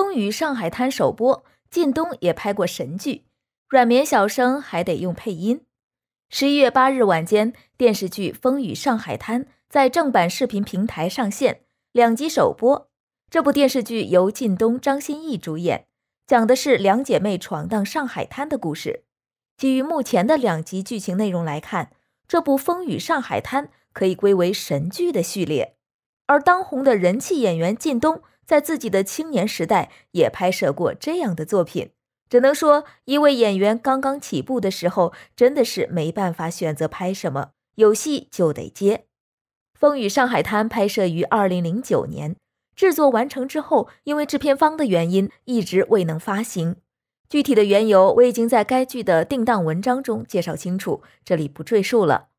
《风雨上海滩》首播，靳东也拍过神剧，《软绵小生》还得用配音。十一月八日晚间，电视剧《风雨上海滩》在正版视频平台上线，两集首播。这部电视剧由靳东、张歆艺主演，讲的是两姐妹闯荡上海滩的故事。基于目前的两集剧情内容来看，这部《风雨上海滩》可以归为神剧的序列。而当红的人气演员靳东。在自己的青年时代，也拍摄过这样的作品。只能说，一位演员刚刚起步的时候，真的是没办法选择拍什么，有戏就得接。《风雨上海滩》拍摄于二零零九年，制作完成之后，因为制片方的原因，一直未能发行。具体的缘由，我已经在该剧的定档文章中介绍清楚，这里不赘述了。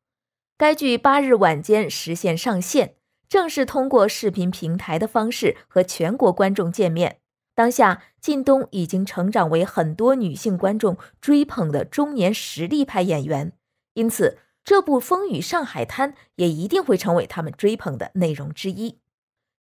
该剧八日晚间实现上线。正是通过视频平台的方式和全国观众见面。当下，靳东已经成长为很多女性观众追捧的中年实力派演员，因此这部《风雨上海滩》也一定会成为他们追捧的内容之一。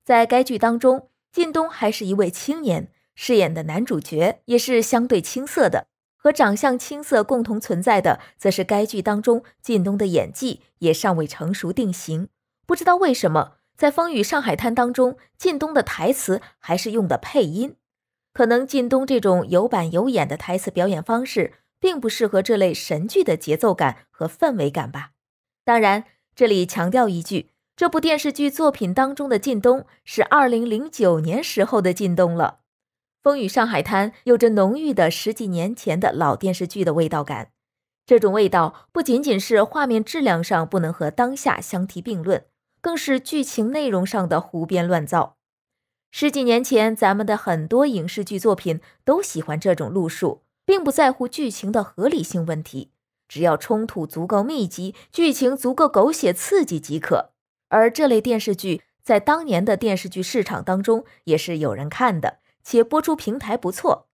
在该剧当中，靳东还是一位青年，饰演的男主角也是相对青涩的。和长相青涩共同存在的，则是该剧当中靳东的演技也尚未成熟定型。不知道为什么。在《风雨上海滩》当中，靳东的台词还是用的配音，可能靳东这种有板有眼的台词表演方式，并不适合这类神剧的节奏感和氛围感吧。当然，这里强调一句，这部电视剧作品当中的靳东是二零零九年时候的靳东了，《风雨上海滩》有着浓郁的十几年前的老电视剧的味道感，这种味道不仅仅是画面质量上不能和当下相提并论。更是剧情内容上的胡编乱造。十几年前，咱们的很多影视剧作品都喜欢这种路数，并不在乎剧情的合理性问题，只要冲突足够密集，剧情足够狗血刺激即可。而这类电视剧在当年的电视剧市场当中也是有人看的，且播出平台不错。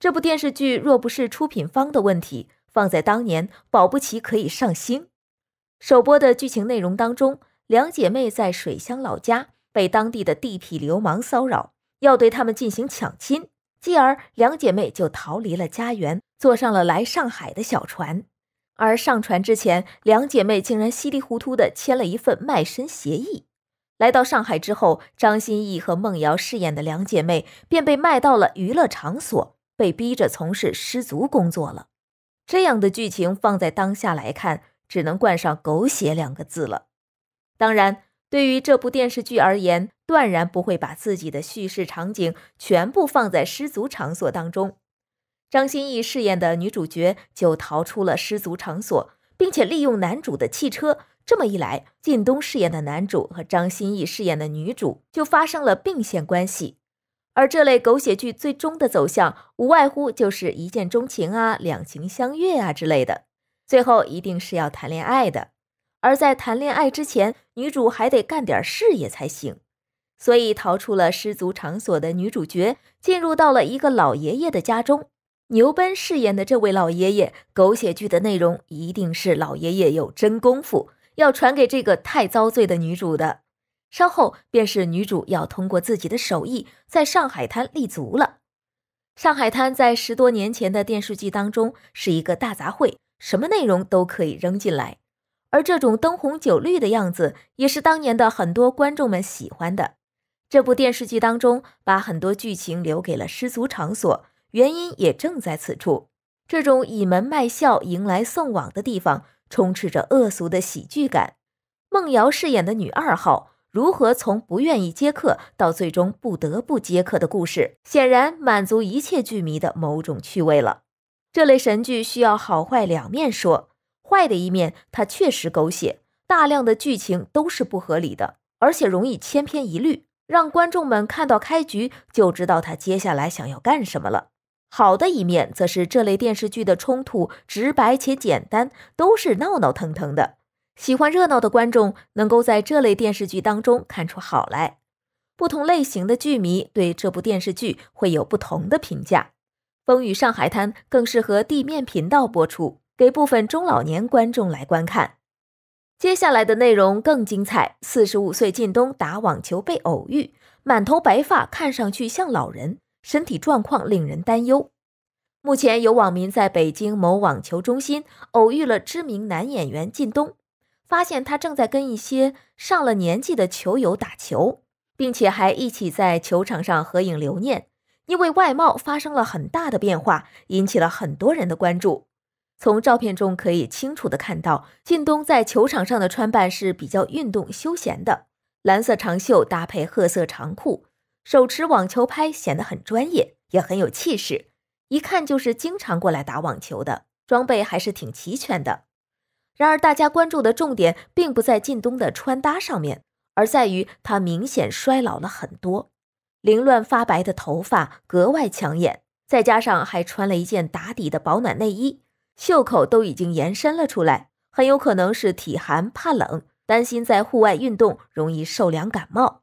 这部电视剧若不是出品方的问题，放在当年保不齐可以上星。首播的剧情内容当中。两姐妹在水乡老家被当地的地痞流氓骚扰，要对他们进行抢亲，继而两姐妹就逃离了家园，坐上了来上海的小船。而上船之前，两姐妹竟然稀里糊涂地签了一份卖身协议。来到上海之后，张歆艺和孟瑶饰演的两姐妹便被卖到了娱乐场所，被逼着从事失足工作了。这样的剧情放在当下来看，只能冠上“狗血”两个字了。当然，对于这部电视剧而言，断然不会把自己的叙事场景全部放在失足场所当中。张歆艺饰演的女主角就逃出了失足场所，并且利用男主的汽车。这么一来，靳东饰演的男主和张歆艺饰演的女主就发生了并线关系。而这类狗血剧最终的走向，无外乎就是一见钟情啊、两情相悦啊之类的，最后一定是要谈恋爱的。而在谈恋爱之前，女主还得干点事业才行。所以逃出了失足场所的女主角，进入到了一个老爷爷的家中。牛奔饰演的这位老爷爷，狗血剧的内容一定是老爷爷有真功夫，要传给这个太遭罪的女主的。稍后便是女主要通过自己的手艺在上海滩立足了。上海滩在十多年前的电视剧当中是一个大杂烩，什么内容都可以扔进来。而这种灯红酒绿的样子，也是当年的很多观众们喜欢的。这部电视剧当中，把很多剧情留给了失足场所，原因也正在此处。这种倚门卖笑、迎来送往的地方，充斥着恶俗的喜剧感。孟瑶饰演的女二号，如何从不愿意接客到最终不得不接客的故事，显然满足一切剧迷的某种趣味了。这类神剧需要好坏两面说。坏的一面，它确实狗血，大量的剧情都是不合理的，而且容易千篇一律，让观众们看到开局就知道他接下来想要干什么了。好的一面则是这类电视剧的冲突直白且简单，都是闹闹腾腾的，喜欢热闹的观众能够在这类电视剧当中看出好来。不同类型的剧迷对这部电视剧会有不同的评价，《风雨上海滩》更适合地面频道播出。给部分中老年观众来观看，接下来的内容更精彩。四十五岁靳东打网球被偶遇，满头白发，看上去像老人，身体状况令人担忧。目前有网民在北京某网球中心偶遇了知名男演员靳东，发现他正在跟一些上了年纪的球友打球，并且还一起在球场上合影留念。因为外貌发生了很大的变化，引起了很多人的关注。从照片中可以清楚的看到，靳东在球场上的穿扮是比较运动休闲的，蓝色长袖搭配褐色长裤，手持网球拍显得很专业，也很有气势，一看就是经常过来打网球的，装备还是挺齐全的。然而，大家关注的重点并不在靳东的穿搭上面，而在于他明显衰老了很多，凌乱发白的头发格外抢眼，再加上还穿了一件打底的保暖内衣。袖口都已经延伸了出来，很有可能是体寒怕冷，担心在户外运动容易受凉感冒。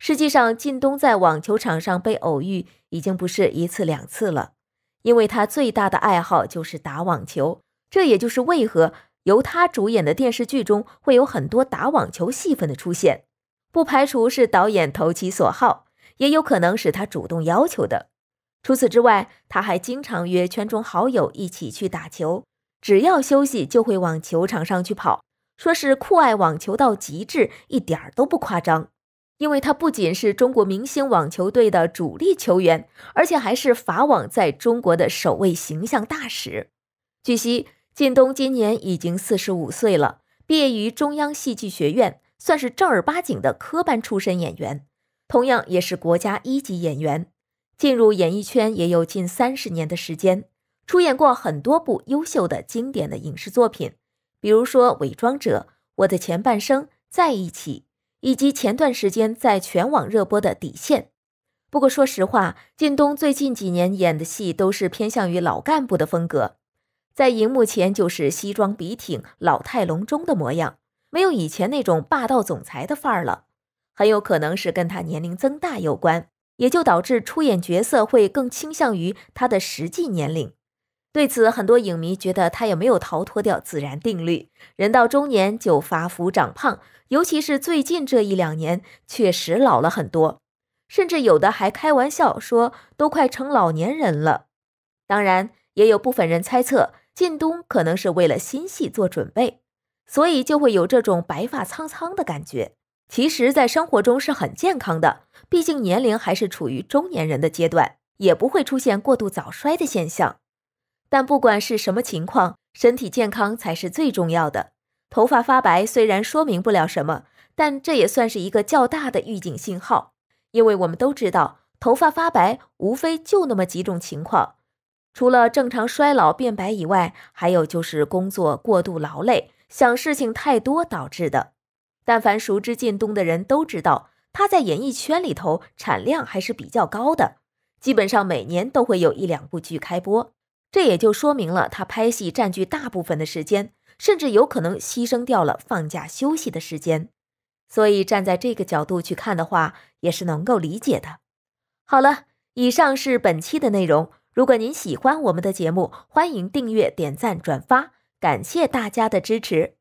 实际上，靳东在网球场上被偶遇已经不是一次两次了，因为他最大的爱好就是打网球，这也就是为何由他主演的电视剧中会有很多打网球戏份的出现。不排除是导演投其所好，也有可能是他主动要求的。除此之外，他还经常约圈中好友一起去打球，只要休息就会往球场上去跑，说是酷爱网球到极致，一点都不夸张。因为他不仅是中国明星网球队的主力球员，而且还是法网在中国的首位形象大使。据悉，靳东今年已经四十五岁了，毕业于中央戏剧学院，算是正儿八经的科班出身演员，同样也是国家一级演员。进入演艺圈也有近三十年的时间，出演过很多部优秀的、经典的影视作品，比如说《伪装者》《我的前半生》《在一起》，以及前段时间在全网热播的《底线》。不过，说实话，靳东最近几年演的戏都是偏向于老干部的风格，在荧幕前就是西装笔挺、老态龙钟的模样，没有以前那种霸道总裁的范儿了，很有可能是跟他年龄增大有关。也就导致出演角色会更倾向于他的实际年龄。对此，很多影迷觉得他也没有逃脱掉自然定律，人到中年就发福长胖，尤其是最近这一两年，确实老了很多，甚至有的还开玩笑说都快成老年人了。当然，也有部分人猜测靳东可能是为了新戏做准备，所以就会有这种白发苍苍的感觉。其实，在生活中是很健康的，毕竟年龄还是处于中年人的阶段，也不会出现过度早衰的现象。但不管是什么情况，身体健康才是最重要的。头发发白虽然说明不了什么，但这也算是一个较大的预警信号，因为我们都知道，头发发白无非就那么几种情况，除了正常衰老变白以外，还有就是工作过度劳累、想事情太多导致的。但凡熟知靳东的人都知道，他在演艺圈里头产量还是比较高的，基本上每年都会有一两部剧开播，这也就说明了他拍戏占据大部分的时间，甚至有可能牺牲掉了放假休息的时间。所以站在这个角度去看的话，也是能够理解的。好了，以上是本期的内容。如果您喜欢我们的节目，欢迎订阅、点赞、转发，感谢大家的支持。